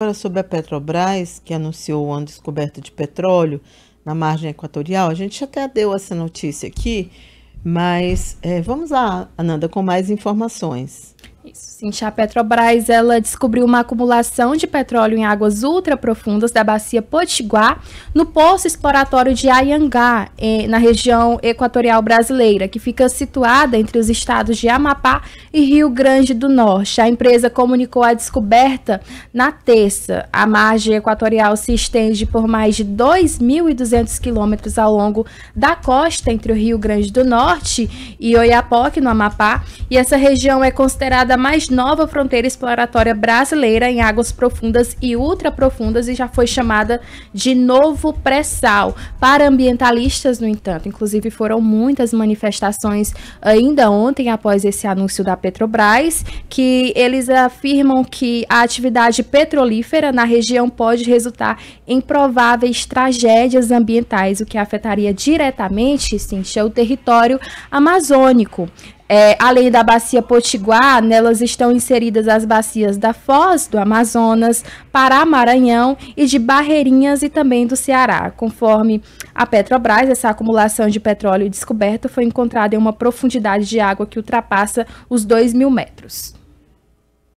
Agora, sobre a Petrobras, que anunciou uma descoberta de petróleo na margem equatorial, a gente até deu essa notícia aqui, mas é, vamos lá, Ananda, com mais informações. Isso, Cintia. A Petrobras ela descobriu uma acumulação de petróleo em águas ultraprofundas da bacia Potiguar no poço exploratório de Ayangá, eh, na região equatorial brasileira, que fica situada entre os estados de Amapá e Rio Grande do Norte. A empresa comunicou a descoberta na terça. A margem equatorial se estende por mais de 2.200 quilômetros ao longo da costa entre o Rio Grande do Norte e Oiapoque, no Amapá, e essa região é considerada mais nova fronteira exploratória brasileira em águas profundas e ultraprofundas e já foi chamada de novo pré-sal. Para ambientalistas, no entanto, inclusive foram muitas manifestações ainda ontem após esse anúncio da Petrobras, que eles afirmam que a atividade petrolífera na região pode resultar em prováveis tragédias ambientais, o que afetaria diretamente, sim, o território amazônico. É, além da bacia Potiguar, nelas estão inseridas as bacias da Foz, do Amazonas, Pará, Maranhão e de Barreirinhas e também do Ceará. Conforme a Petrobras, essa acumulação de petróleo descoberto foi encontrada em uma profundidade de água que ultrapassa os 2 mil metros.